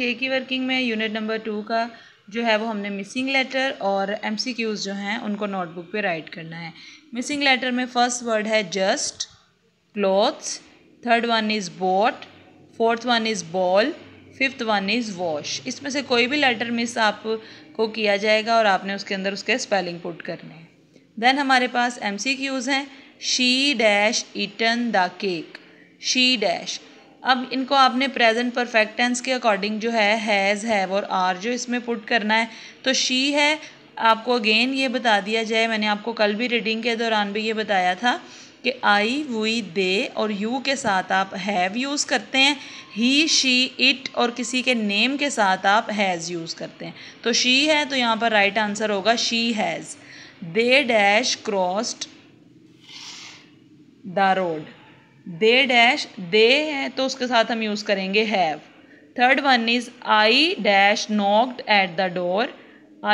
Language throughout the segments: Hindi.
छः की वर्किंग में यूनिट नंबर टू का जो है वो हमने मिसिंग लेटर और एमसीक्यूज़ जो हैं उनको नोटबुक पे राइट करना है मिसिंग लेटर में फर्स्ट वर्ड है just clothes third one is bought fourth one is ball fifth one is wash इसमें से कोई भी लेटर मिस आपको किया जाएगा और आपने उसके अंदर उसके स्पेलिंग पुट करने हैं देन हमारे पास एम सी क्यूज़ हैं she dash eaten the cake she dash अब इनको आपने प्रेजेंट परफेक्ट टेंस के अकॉर्डिंग जो है हैज़ हैव और आर जो इसमें पुट करना है तो शी है आपको अगेन ये बता दिया जाए मैंने आपको कल भी रीडिंग के दौरान भी ये बताया था कि आई वी दे और यू के साथ आप हैव यूज़ करते हैं ही शी इट और किसी के नेम के साथ आप हैज़ यूज़ करते हैं तो शी है तो यहाँ पर राइट आंसर होगा she has they dash crossed the road they dash they है तो उसके साथ हम यूज़ करेंगे have third one is I dash knocked at the door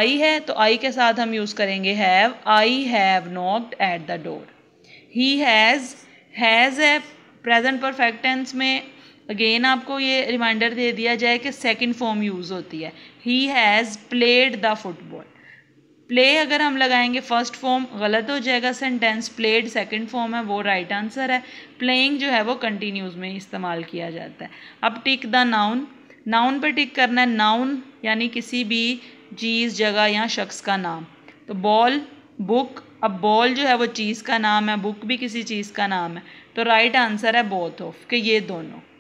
I है तो आई के साथ हम यूज़ करेंगे have I have knocked at the door he has has है प्रेजेंट परफेक्ट टेंस में अगेन आपको ये रिमाइंडर दे दिया जाए कि सेकेंड फॉर्म यूज़ होती है he has played the football play अगर हम लगाएंगे फर्स्ट फॉर्म गलत हो जाएगा सेंटेंस प्लेड सेकंड फॉर्म है वो राइट right आंसर है प्लेइंग जो है वो कंटिन्यूज में इस्तेमाल किया जाता है अब टिक द नाउन नाउन पर टिक करना है नाउन यानी किसी भी चीज़ जगह या शख्स का नाम तो बॉल बुक अब बॉल जो है वो चीज़ का नाम है बुक भी किसी चीज़ का नाम है तो राइट right आंसर है बोथ ऑफ के ये दोनों